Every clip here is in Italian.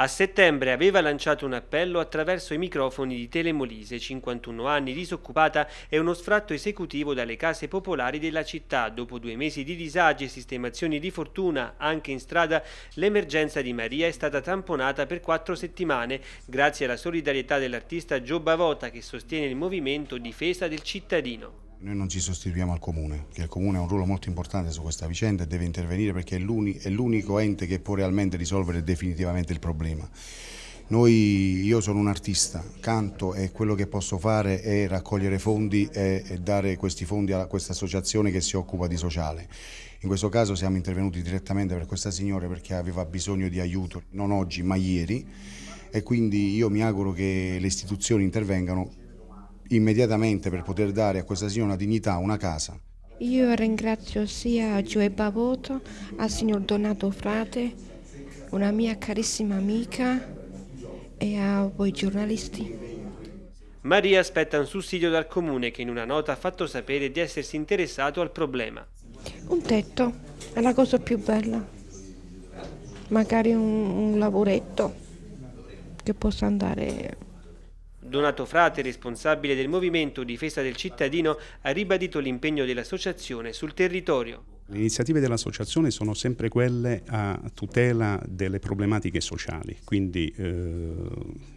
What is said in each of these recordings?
A settembre aveva lanciato un appello attraverso i microfoni di Telemolise, 51 anni, disoccupata e uno sfratto esecutivo dalle case popolari della città. Dopo due mesi di disagi e sistemazioni di fortuna, anche in strada, l'emergenza di Maria è stata tamponata per quattro settimane, grazie alla solidarietà dell'artista Gio Bavota che sostiene il movimento Difesa del Cittadino. Noi non ci sostituiamo al Comune, che il Comune ha un ruolo molto importante su questa vicenda e deve intervenire perché è l'unico ente che può realmente risolvere definitivamente il problema. Noi, io sono un artista, canto e quello che posso fare è raccogliere fondi e, e dare questi fondi a questa associazione che si occupa di sociale. In questo caso siamo intervenuti direttamente per questa signora perché aveva bisogno di aiuto, non oggi ma ieri, e quindi io mi auguro che le istituzioni intervengano immediatamente per poter dare a questa signora una dignità, una casa. Io ringrazio sia Gioe Bavoto, al signor Donato Frate, una mia carissima amica e a voi giornalisti. Maria aspetta un sussidio dal comune che in una nota ha fatto sapere di essersi interessato al problema. Un tetto è la cosa più bella, magari un, un lavoretto che possa andare Donato Frate, responsabile del movimento Difesa del Cittadino, ha ribadito l'impegno dell'associazione sul territorio. Le iniziative dell'associazione sono sempre quelle a tutela delle problematiche sociali, quindi eh,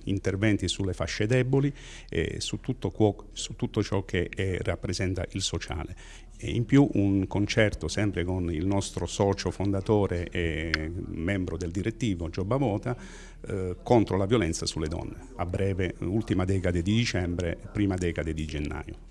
interventi sulle fasce deboli e su tutto, su tutto ciò che è, rappresenta il sociale. E in più un concerto sempre con il nostro socio fondatore e membro del direttivo Gio Bavota eh, contro la violenza sulle donne, a breve ultima decade di dicembre, prima decade di gennaio.